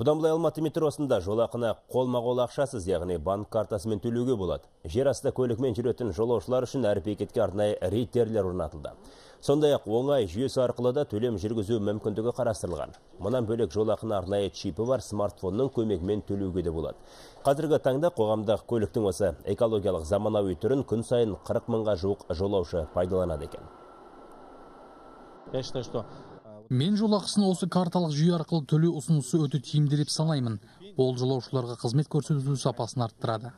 бұдан былай алматы метросында жолақына қолма қол ақшасыз яғни банк картасымен төлеуге болады жер асты көлігімен жүретін жолаушылар үшін әр бекетке арнайы рейтерлер орнатылды сондай ақ оңай жүйесі арқылы да төлем жүргізу мүмкіндігі қарастырылған мұнан бөлек жолақына арнайы чипі бар смартфонның көмегімен төлеуге де болады қазіргі таңда қоғамдық көліктің осы экологиялық заманауи түрін күн сайын 40 мыңға жуық жолаушы пайдаланады екен мен жолақысын осы карталық жүйе арқылы төлеу ұсынысы өте тиімді деп санаймын ол жолаушыларға қызмет көрсету сапасын арттырады